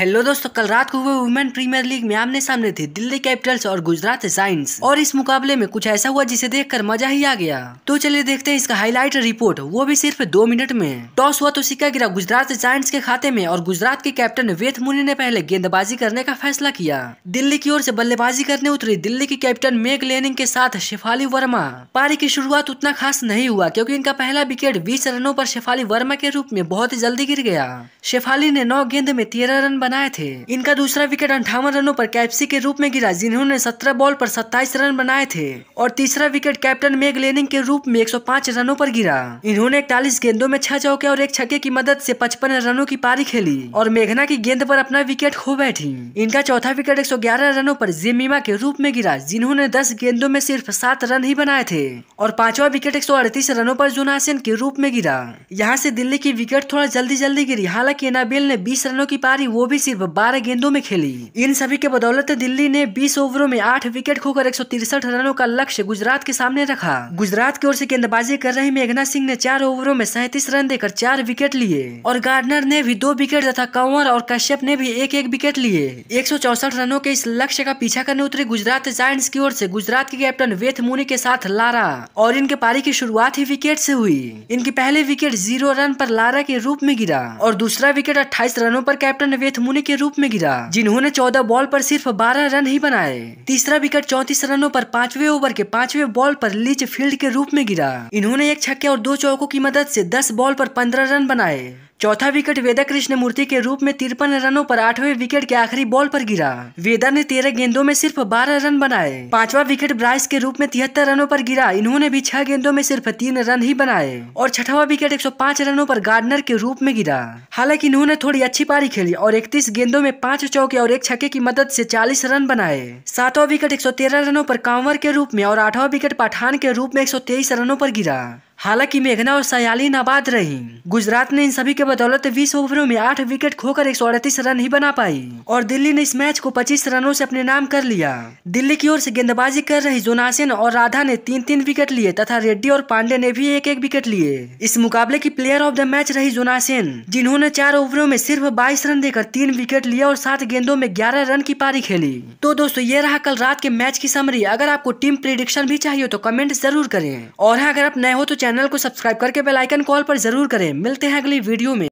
hello दोस्तों कल रात को हुए वुमेन प्रीमियर लीग में आमने सामने थे दिल्ली कैपिटल्स और गुजरात साइंस और इस मुकाबले में कुछ ऐसा हुआ जिसे देखकर मजा ही आ गया तो चलिए देखते हैं इसका हाईलाइट रिपोर्ट वो भी सिर्फ दो मिनट में टॉस हुआ तो सिक्का गिरा गुजरात साइंस के खाते में और गुजरात के कैप्टन वेथ मुनि ने पहले गेंदबाजी करने का फैसला किया दिल्ली की ओर ऐसी बल्लेबाजी करने उतरी दिल्ली की कैप्टन मेक लेनिंग के साथ शेफाली वर्मा पारी की शुरुआत उतना खास नहीं हुआ क्यूँकी इनका पहला विकेट बीस रनों आरोप शेफाली वर्मा के रूप में बहुत जल्दी गिर गया शेफाली ने नौ गेंद में तेरह रन बनाए थे इनका दूसरा विकेट अंठावन रनों पर कैप्सी के रूप में गिरा जिन्होंने सत्रह बॉल पर सत्ताईस रन बनाए थे और तीसरा विकेट कैप्टन मेग लेनिंग के रूप में 105 रनों पर गिरा इन्होंने इकतालीस गेंदों में छह चौके और एक छक्के की मदद ऐसी पचपन रनों की पारी खेली और मेघना की गेंद आरोप अपना विकेट खो बैठी इनका चौथा विकेट एक रनों आरोप जेमिमा के रूप में गिरा जिन्होंने दस गेंदों में सिर्फ सात रन ही बनाए थे और पांचवा विकेट एक रनों पर जोनासन के रूप में गिरा यहाँ से दिल्ली की विकेट थोड़ा जल्दी जल्दी गिरी हालांकि एनाबेल ने बीस रनों की पारी वो भी सिर्फ बारह गेंदों में खेली इन सभी के बदौलत दिल्ली ने बीस ओवरों में आठ विकेट खोकर एक रनों का लक्ष्य गुजरात के सामने रखा गुजरात की ओर से गेंदबाजी कर रहे मेघना सिंह ने चार ओवरों में सैंतीस रन देकर चार विकेट लिए और गार्डनर ने भी दो विकेट तथा कंवर और कश्यप ने भी एक एक विकेट लिए एक रनों के इस लक्ष्य का पीछा करने उतरे गुजरात जायंट्स की ओर से गुजरात के कैप्टन वेथ मुनी के साथ लारा और इनके पारी की शुरुआत ही विकेट से हुई इनकी पहले विकेट जीरो रन पर लारा के रूप में गिरा और दूसरा विकेट अट्ठाईस रनों पर कैप्टन वेथ मुनि के रूप में गिरा जिन्होंने चौदह बॉल पर सिर्फ बारह रन ही बनाए तीसरा विकेट चौतीस रनों पर पांचवे ओवर के पांचवे बॉल पर लीच फील्ड के रूप में गिरा इन्होंने एक छक्के और दो चौकों की मदद से दस बॉल पर पंद्रह रन बनाए चौथा विकेट वेदा कृष्ण मूर्ति के रूप में तिरपन रनों पर आठवें विकेट के आखिरी बॉल पर गिरा वेदा ने तेरह गेंदों में सिर्फ बारह रन बनाए पांचवा विकेट ब्राइस के रूप में तिहत्तर रनों पर गिरा इन्होंने भी छह गेंदों में सिर्फ तीन रन ही बनाए और छठवा विकेट एक रनों पर गार्डनर के रूप में गिरा हालांकि इन्होंने थोड़ी अच्छी पारी खेली और इकतीस गेंदों में पांच चौके और एक छक्के की मदद से चालीस रन बनाए सातवा विकेट एक रनों पर कांवर के रूप में और आठवां विकेट पाठान के रूप में एक रनों पर गिरा हालांकि मेघना और सयाली नाबाद रही गुजरात ने इन सभी के बदौलत 20 ओवरों में 8 विकेट खोकर एक रन ही बना पाई और दिल्ली ने इस मैच को 25 रनों से अपने नाम कर लिया दिल्ली की ओर से गेंदबाजी कर रही जोनासेन और राधा ने तीन तीन विकेट लिए तथा रेड्डी और पांडे ने भी एक एक विकेट लिए इस मुकाबले की प्लेयर ऑफ द मैच रही जोनासेन जिन्होंने चार ओवरों में सिर्फ बाईस रन देकर तीन विकेट लिए और सात गेंदों में ग्यारह रन की पारी खेली तो दोस्तों ये रहा कल रात के मैच की समरी अगर आपको टीम प्रिडिक्शन भी चाहिए तो कमेंट जरूर करें और हाँ, अगर आप नए हो तो चैनल चैनल को सब्सक्राइब करके बेलाइकन कॉल पर जरूर करें मिलते हैं अगली वीडियो में